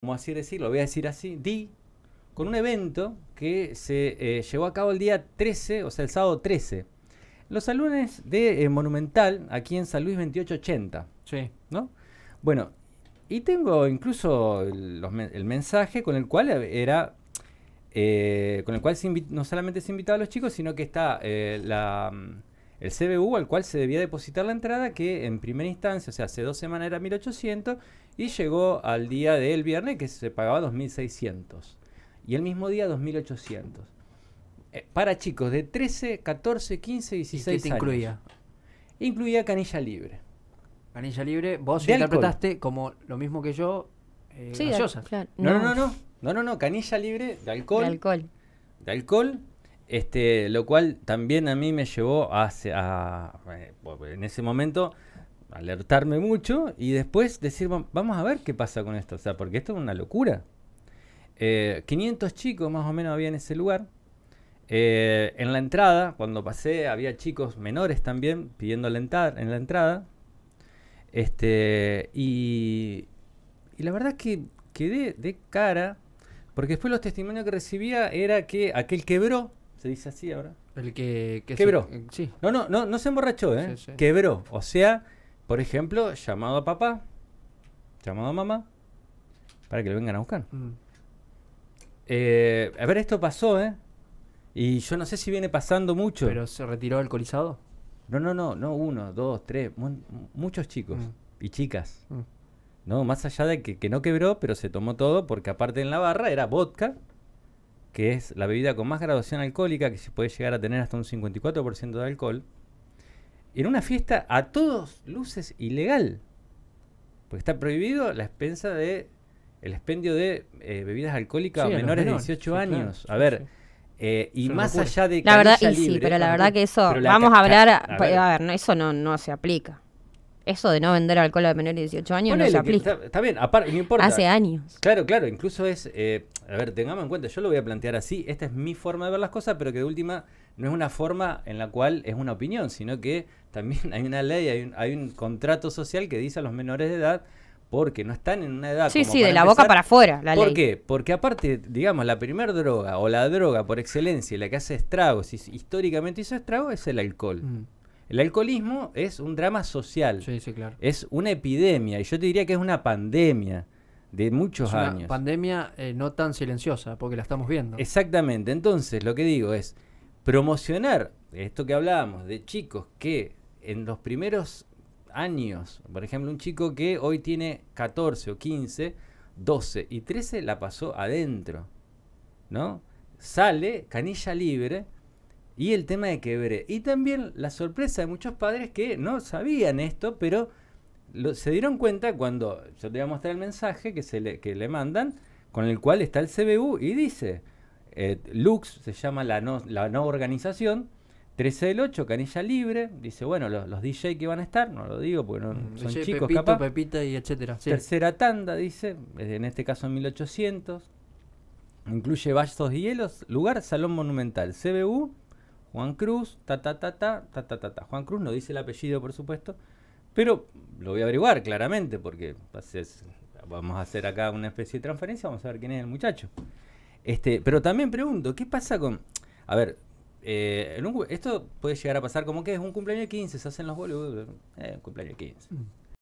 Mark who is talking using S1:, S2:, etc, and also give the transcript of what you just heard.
S1: ¿Cómo así decirlo, voy a decir así, di con un evento que se eh, llevó a cabo el día 13, o sea, el sábado 13. Los salones de eh, Monumental, aquí en San Luis 2880. Sí. ¿No? Bueno, y tengo incluso el, mensaje con el cual era. Eh, con el cual no solamente se invitaba a los chicos, sino que está la mm, el CBU al cual se debía depositar la entrada, que en primera instancia, o sea, hace dos semanas era 1800 y llegó al día del viernes que se pagaba 2600 y el mismo día 2800. Eh, para chicos de 13, 14, 15, 16 ¿Y qué te incluía? Incluía canilla libre. Canilla libre, vos interpretaste como lo mismo que yo, eh, sí, no. no, no, no, no, no, no, canilla libre de alcohol. De alcohol. De alcohol este, lo cual también a mí me llevó a, eh, en ese momento alertarme mucho y después decir, vamos a ver qué pasa con esto, o sea, porque esto es una locura. 500 eh, chicos más o menos había en ese lugar. Eh, en la entrada, cuando pasé, había chicos menores también pidiendo alentar en la entrada. Este, y, y la verdad es que quedé de cara, porque después los testimonios que recibía era que aquel quebró, ¿Se dice así ahora? El que... Quebró. Eh, sí. No, no, no, no se emborrachó, ¿eh? Quebró. O sea, por ejemplo, llamado a papá, llamado a mamá, para que lo vengan a buscar. Mm. Eh, a ver, esto pasó, ¿eh? Y yo no sé si viene pasando mucho. ¿Pero se retiró alcoholizado? No, no, no, no uno, dos, tres, muchos chicos mm. y chicas. Mm. No, más allá de que, que no quebró, pero se tomó todo porque aparte en la barra era vodka que es la bebida con más graduación alcohólica, que se puede llegar a tener hasta un 54% de alcohol, en una fiesta a todos luces ilegal. Porque está prohibido la expensa de el expendio de eh, bebidas alcohólicas a menores de 18 años. a ver, eh, y más allá de la verdad y sí, pero la verdad que eso vamos a hablar, a ver, ver no, eso no, no se aplica. Eso de no vender alcohol a menores de 18 años no se aplica. Está, bien, aparte, no importa. Hace años. Claro, claro, incluso es, eh, a ver, tengamos en cuenta, yo lo voy a plantear así, esta es mi forma de ver las cosas, pero que de última no es una forma en la cual es una opinión, sino que también hay una ley, hay un, contrato social que dice a los menores de edad porque no están en una edad. Sí, sí, de la boca para afuera. La ¿Por qué? Porque aparte, digamos, la primera droga o la droga por excelencia, la que hace estragos, históricamente hizo estragos, es el alcohol. Mm. El alcoholismo es un drama social. Sí, sí, claro. Es una epidemia, y yo te diría que es una pandemia de muchos una años. pandemia eh, no tan silenciosa, porque la estamos viendo. Exactamente. Entonces, lo que digo es promocionar esto que hablábamos de chicos que en los primeros años, por ejemplo, un chico que hoy tiene 14 o 15, 12 y 13 la pasó adentro, ¿no? Sale canilla libre y el tema de quebre. Y también la sorpresa de muchos padres que no sabían esto, pero se dieron cuenta cuando yo te voy a mostrar el mensaje que, se le, que le mandan, con el cual está el CBU y dice, eh, Lux se llama la no, la no organización, 13 del 8, canilla libre, dice, bueno, los, DJ que van a estar, no lo digo porque mm, son chicos Pepito, Pepita y etcétera. Tercera tanda, dice, eh, en este caso en 1800, incluye vasos y hielos, lugar, salón monumental, CBU, Juan Cruz, ta, ta, ta, ta, ta, ta, ta, Juan Cruz no dice el apellido, por supuesto, pero lo voy a averiguar claramente, porque pues, vamos a hacer acá una especie de transferencia, vamos a ver quién es el muchacho. Este, pero también pregunto, ¿qué pasa con... A ver, eh, esto puede llegar a pasar como que es un cumpleaños de 15, se hacen los boludos, eh, cumpleaños de 15.